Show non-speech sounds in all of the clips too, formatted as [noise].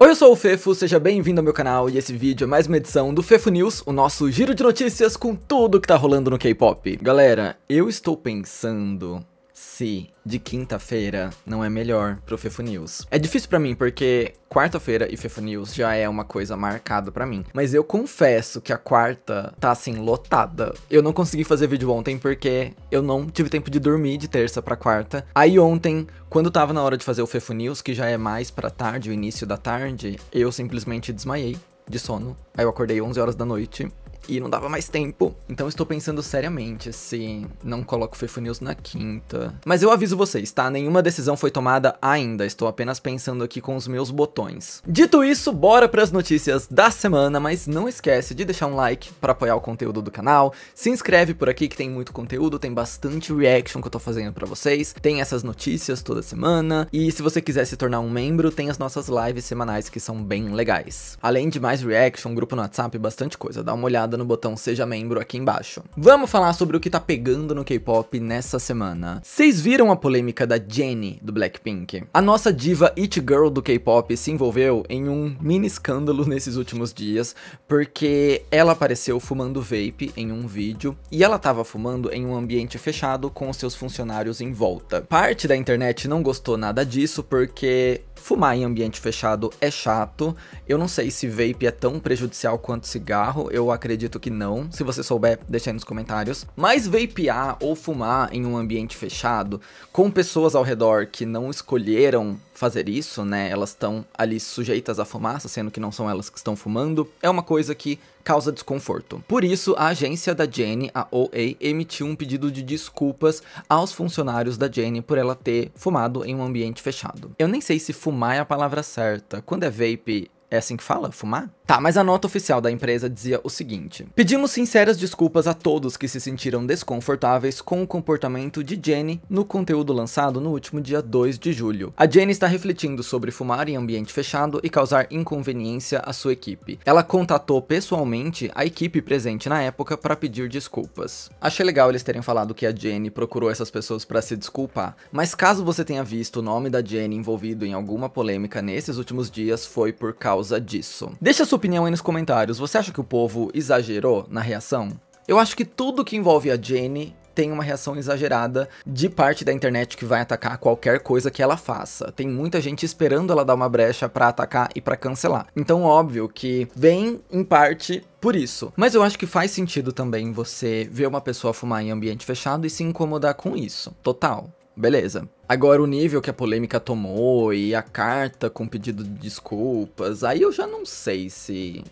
Oi, eu sou o Fefo, seja bem-vindo ao meu canal e esse vídeo é mais uma edição do Fefo News, o nosso giro de notícias com tudo que tá rolando no K-pop. Galera, eu estou pensando se de quinta-feira não é melhor pro Fefo News. É difícil para mim porque quarta-feira e Fefo News já é uma coisa marcada para mim, mas eu confesso que a quarta tá assim lotada. Eu não consegui fazer vídeo ontem porque eu não tive tempo de dormir de terça para quarta. Aí ontem, quando tava na hora de fazer o Fefo News, que já é mais para tarde, o início da tarde, eu simplesmente desmaiei de sono. Aí eu acordei 11 horas da noite e não dava mais tempo. Então estou pensando seriamente se assim, não coloco Fefu News na quinta. Mas eu aviso vocês, tá? Nenhuma decisão foi tomada ainda, estou apenas pensando aqui com os meus botões. Dito isso, bora para as notícias da semana, mas não esquece de deixar um like para apoiar o conteúdo do canal. Se inscreve por aqui que tem muito conteúdo, tem bastante reaction que eu tô fazendo para vocês, tem essas notícias toda semana e se você quiser se tornar um membro, tem as nossas lives semanais que são bem legais. Além de mais reaction, grupo no WhatsApp, bastante coisa. Dá uma olhada no botão Seja Membro aqui embaixo. Vamos falar sobre o que tá pegando no K-pop nessa semana. Vocês viram a polêmica da Jennie do Blackpink? A nossa diva It Girl do K-pop se envolveu em um mini escândalo nesses últimos dias, porque ela apareceu fumando vape em um vídeo e ela tava fumando em um ambiente fechado com seus funcionários em volta. Parte da internet não gostou nada disso porque Fumar em ambiente fechado é chato. Eu não sei se vape é tão prejudicial quanto cigarro. Eu acredito acredito que não. Se você souber, deixa aí nos comentários. Mas vapear ou fumar em um ambiente fechado, com pessoas ao redor que não escolheram fazer isso, né? Elas estão ali sujeitas à fumaça, sendo que não são elas que estão fumando, é uma coisa que causa desconforto. Por isso, a agência da Jenny, a OA, emitiu um pedido de desculpas aos funcionários da Jenny por ela ter fumado em um ambiente fechado. Eu nem sei se fumar é a palavra certa. Quando é vape, é assim que fala? Fumar? Tá, mas a nota oficial da empresa dizia o seguinte: Pedimos sinceras desculpas a todos que se sentiram desconfortáveis com o comportamento de Jenny no conteúdo lançado no último dia 2 de julho. A Jenny está refletindo sobre fumar em ambiente fechado e causar inconveniência à sua equipe. Ela contatou pessoalmente a equipe presente na época para pedir desculpas. Achei legal eles terem falado que a Jenny procurou essas pessoas para se desculpar, mas caso você tenha visto o nome da Jenny envolvido em alguma polêmica nesses últimos dias, foi por causa disso. Deixa sua opinião aí nos comentários. Você acha que o povo exagerou na reação? Eu acho que tudo que envolve a Jenny tem uma reação exagerada de parte da internet que vai atacar qualquer coisa que ela faça. Tem muita gente esperando ela dar uma brecha para atacar e para cancelar. Então, óbvio que vem em parte por isso. Mas eu acho que faz sentido também você ver uma pessoa fumar em ambiente fechado e se incomodar com isso. Total beleza. Agora, o nível que a polêmica tomou e a carta com pedido de desculpas, aí eu já não sei se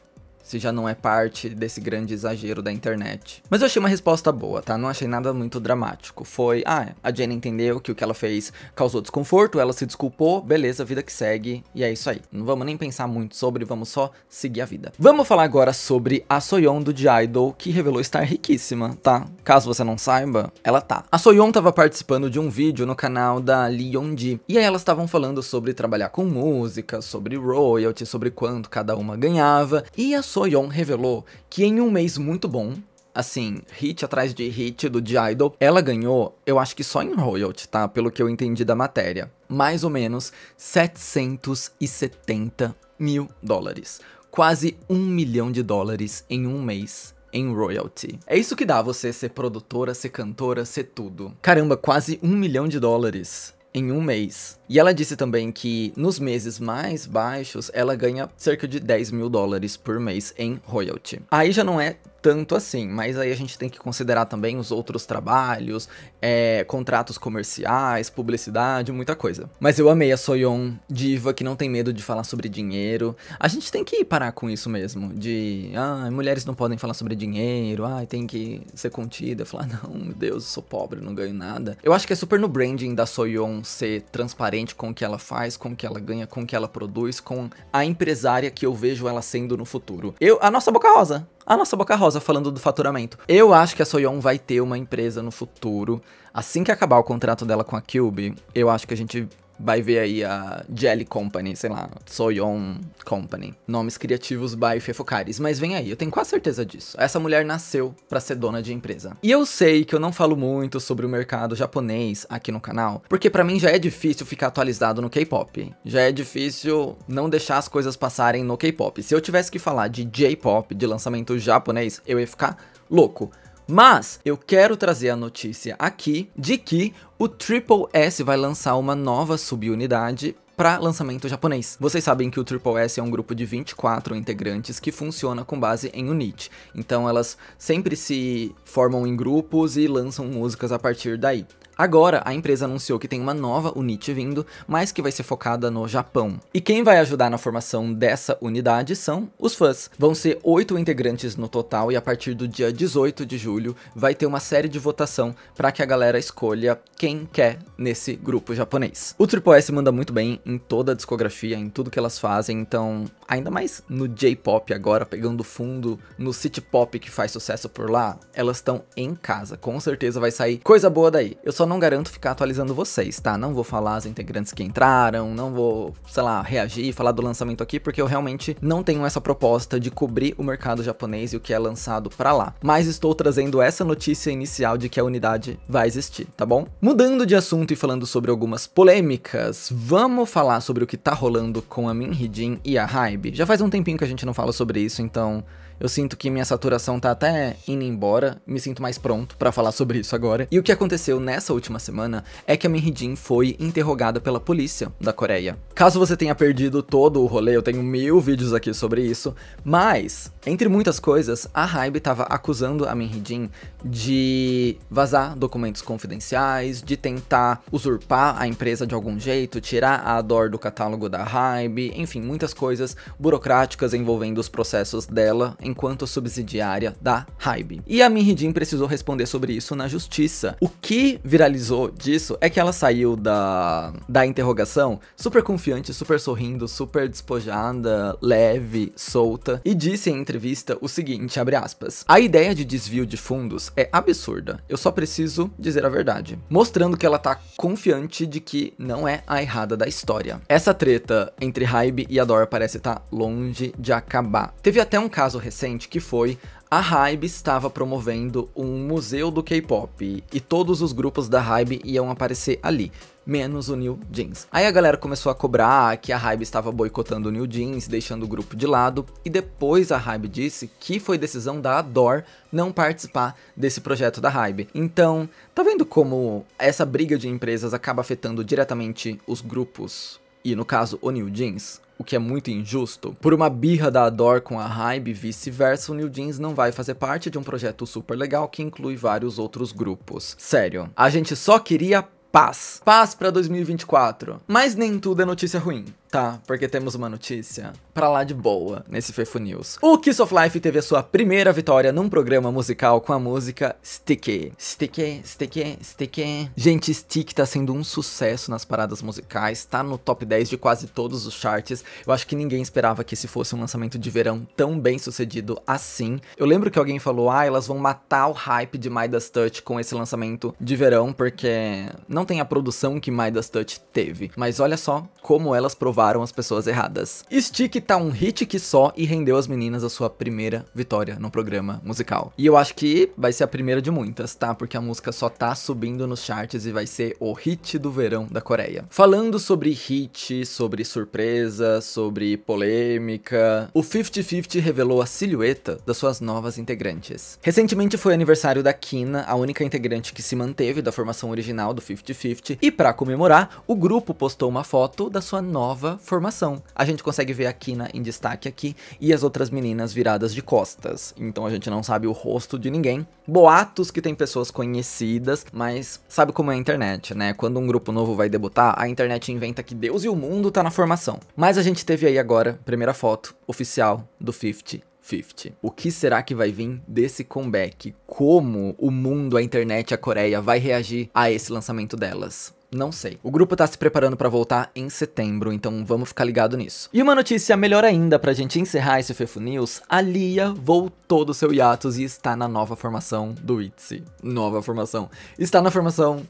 se já não é parte desse grande exagero da internet. Mas eu achei uma resposta boa, tá? Não achei nada muito dramático. Foi, ah, a Jenny entendeu que o que ela fez causou desconforto, ela se desculpou, beleza, vida que segue, e é isso aí. Não vamos nem pensar muito sobre, vamos só seguir a vida. Vamos falar agora sobre a Soyeon do The Idol, que revelou estar riquíssima, tá? Caso você não saiba, ela tá. A Soyeon tava participando de um vídeo no canal da Lee Yonji, e aí elas estavam falando sobre trabalhar com música, sobre royalty, sobre quanto cada uma ganhava, e a Soyeon revelou que em um mês muito bom, assim, hit atrás de hit do The Idol, ela ganhou, eu acho que só em royalty, tá? Pelo que eu entendi da matéria, mais ou menos 770 mil dólares. Quase um milhão de dólares em um mês em royalty. É isso que dá você ser produtora, ser cantora, ser tudo. Caramba, quase um milhão de dólares em um mês. E ela disse também que nos meses mais baixos ela ganha cerca de 10 mil dólares por mês em royalty. Aí já não é tanto assim, mas aí a gente tem que considerar também os outros trabalhos, é, contratos comerciais, publicidade, muita coisa. Mas eu amei a Soyeon, diva que não tem medo de falar sobre dinheiro. A gente tem que parar com isso mesmo, de ah, mulheres não podem falar sobre dinheiro, ah, tem que ser contida, falar não, meu Deus, eu sou pobre, não ganho nada. Eu acho que é super no branding da Soyeon ser transparente com o que ela faz, com o que ela ganha, com o que ela produz, com a empresária que eu vejo ela sendo no futuro. Eu, a nossa Boca é Rosa, a nossa Boca Rosa falando do faturamento. Eu acho que a Soyon vai ter uma empresa no futuro. Assim que acabar o contrato dela com a Cube, eu acho que a gente Vai ver aí a Jelly Company, sei lá, Soyon Company. Nomes criativos by Fefocaris. Mas vem aí, eu tenho quase certeza disso. Essa mulher nasceu para ser dona de empresa. E eu sei que eu não falo muito sobre o mercado japonês aqui no canal, porque para mim já é difícil ficar atualizado no K-pop. Já é difícil não deixar as coisas passarem no K-pop. Se eu tivesse que falar de J-pop, de lançamento japonês, eu ia ficar louco. Mas eu quero trazer a notícia aqui de que o Triple S vai lançar uma nova subunidade para lançamento japonês. Vocês sabem que o Triple S é um grupo de 24 integrantes que funciona com base em Unity. Então elas sempre se formam em grupos e lançam músicas a partir daí. Agora, a empresa anunciou que tem uma nova unidade vindo, mas que vai ser focada no Japão. E quem vai ajudar na formação dessa unidade são os fãs. Vão ser oito integrantes no total e a partir do dia 18 de julho vai ter uma série de votação para que a galera escolha quem quer nesse grupo japonês. O Triple S manda muito bem em toda a discografia, em tudo que elas fazem, então ainda mais no J-pop agora, pegando fundo no city pop que faz sucesso por lá, elas estão em casa. Com certeza vai sair coisa boa daí. Eu só não garanto ficar atualizando vocês, tá? Não vou falar as integrantes que entraram, não vou, sei lá, reagir, falar do lançamento aqui, porque eu realmente não tenho essa proposta de cobrir o mercado japonês e o que é lançado para lá. Mas estou trazendo essa notícia inicial de que a unidade vai existir, tá bom? Mudando de assunto e falando sobre algumas polêmicas, vamos falar sobre o que tá rolando com a Minhee e a Hybe. Já faz um tempinho que a gente não fala sobre isso, então eu sinto que minha saturação tá até indo embora, me sinto mais pronto para falar sobre isso agora. E o que aconteceu nessa última semana é que a Min Jin foi interrogada pela polícia da Coreia. Caso você tenha perdido todo o rolê, eu tenho mil vídeos aqui sobre isso, mas, entre muitas coisas, a Hybe tava acusando a Min Jin de vazar documentos confidenciais, de tentar usurpar a empresa de algum jeito, tirar a Ador do catálogo da Hybe, enfim, muitas coisas burocráticas envolvendo os processos dela enquanto subsidiária da Hybe. E a Minhidin precisou responder sobre isso na justiça. O que viralizou disso é que ela saiu da, da interrogação super confiante, super sorrindo, super despojada, leve, solta, e disse em entrevista o seguinte, abre aspas, a ideia de desvio de fundos é absurda, eu só preciso dizer a verdade, mostrando que ela tá confiante de que não é a errada da história. Essa treta entre Hybe e Dora parece estar tá longe de acabar. Teve até um caso recente recente que foi a Hybe estava promovendo um museu do K-pop e todos os grupos da Hybe iam aparecer ali, menos o New Jeans. Aí a galera começou a cobrar que a Hybe estava boicotando o New Jeans, deixando o grupo de lado, e depois a Hybe disse que foi decisão da Adore não participar desse projeto da Hybe. Então, tá vendo como essa briga de empresas acaba afetando diretamente os grupos e no caso o New Jeans, o que é muito injusto, por uma birra da Ador com a Hybe vice-versa, o New Jeans não vai fazer parte de um projeto super legal que inclui vários outros grupos. Sério, a gente só queria paz. Paz para 2024. Mas nem tudo é notícia ruim. Tá, porque temos uma notícia pra lá de boa nesse Fefo News. O Kiss of Life teve a sua primeira vitória num programa musical com a música Sticky. Sticky, Sticky, Sticky. Gente, Stick tá sendo um sucesso nas paradas musicais, tá no top 10 de quase todos os charts. Eu acho que ninguém esperava que esse fosse um lançamento de verão tão bem sucedido assim. Eu lembro que alguém falou, ah, elas vão matar o hype de Midas Touch com esse lançamento de verão, porque não tem a produção que Midas Touch teve, mas olha só como elas provaram as pessoas erradas. Stick tá um hit que só e rendeu as meninas a sua primeira vitória no programa musical. E eu acho que vai ser a primeira de muitas, tá? Porque a música só tá subindo nos charts e vai ser o hit do verão da Coreia. Falando sobre hit, sobre surpresa, sobre polêmica, o 50-50 revelou a silhueta das suas novas integrantes. Recentemente foi aniversário da Kina, a única integrante que se manteve da formação original do 50 50-50. E para comemorar, o grupo postou uma foto da sua nova formação. A gente consegue ver a Kina em destaque aqui e as outras meninas viradas de costas. Então a gente não sabe o rosto de ninguém. Boatos que tem pessoas conhecidas, mas sabe como é a internet, né? Quando um grupo novo vai debutar, a internet inventa que Deus e o mundo tá na formação. Mas a gente teve aí agora, primeira foto oficial do 50 50. O que será que vai vir desse comeback? Como o mundo, a internet, a Coreia vai reagir a esse lançamento delas? Não sei. O grupo tá se preparando para voltar em setembro, então vamos ficar ligado nisso. E uma notícia melhor ainda pra gente encerrar esse Fefo News, a Lia voltou do seu hiatus e está na nova formação do ITZY. Nova formação. Está na formação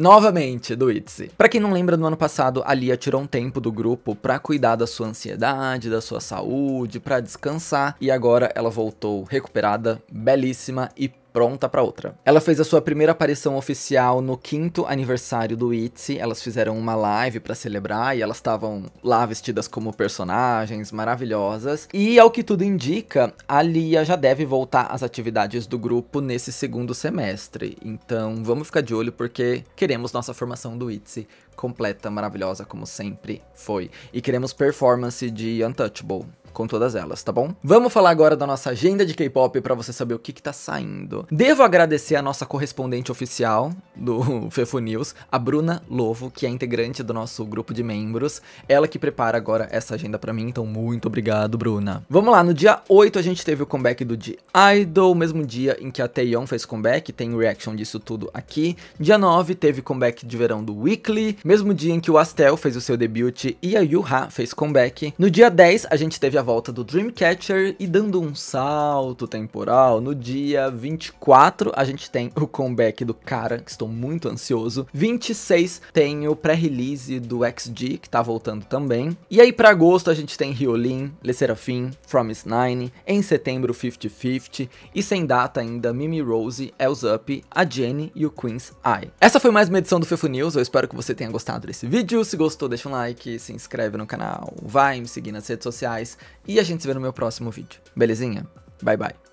novamente do ITZY. Pra quem não lembra, no ano passado a Lia tirou um tempo do grupo pra cuidar da sua ansiedade, da sua saúde, pra descansar e agora ela voltou recuperada, belíssima e pronta para outra. Ela fez a sua primeira aparição oficial no quinto aniversário do ITZY, elas fizeram uma live para celebrar e elas estavam lá vestidas como personagens maravilhosas. E ao que tudo indica, a Lia já deve voltar às atividades do grupo nesse segundo semestre. Então vamos ficar de olho porque queremos nossa formação do ITZY completa, maravilhosa como sempre foi. E queremos performance de Untouchable com todas elas, tá bom? Vamos falar agora da nossa agenda de K-pop para você saber o que que tá saindo. Devo agradecer a nossa correspondente oficial do [laughs] Fefo News, a Bruna Lovo, que é integrante do nosso grupo de membros. Ela que prepara agora essa agenda para mim, então muito obrigado, Bruna. Vamos lá, no dia 8 a gente teve o comeback do de Idol, mesmo dia em que a Taeyeon fez comeback, tem reaction disso tudo aqui. Dia 9 teve comeback de verão do Weekly, mesmo dia em que o Astel fez o seu debut e a Yuha fez comeback. No dia 10 a gente teve a a volta do Dreamcatcher e dando um salto temporal, no dia 24 a gente tem o comeback do cara, que estou muito ansioso. 26 tem o pré-release do XG, que tá voltando também. E aí para agosto a gente tem Riolin, Le Serafim, Fromis 9, em setembro 50-50 e sem data ainda Mimi Rose, Els Up, a Jenny e o Queen's Eye. Essa foi mais uma edição do Fefo News, eu espero que você tenha gostado desse vídeo. Se gostou, deixa um like, se inscreve no canal, vai me seguir nas redes sociais, e a gente se vê no meu próximo vídeo, belezinha? Bye bye.